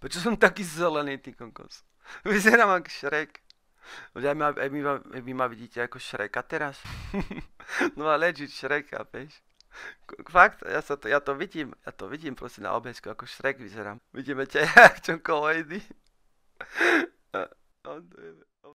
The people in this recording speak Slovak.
Prečo som taký zelený, ty kokos? Vyzerám ako Shrek. Veď aj, ma, aj, vy, ma, aj vy ma vidíte ako Shreka teraz. no a legit Shreka, vieš. Fakt, ja, sa to, ja to vidím, ja to vidím proste na obesku ako Shrek vyzerám. Vidíme ťa jak čokolády.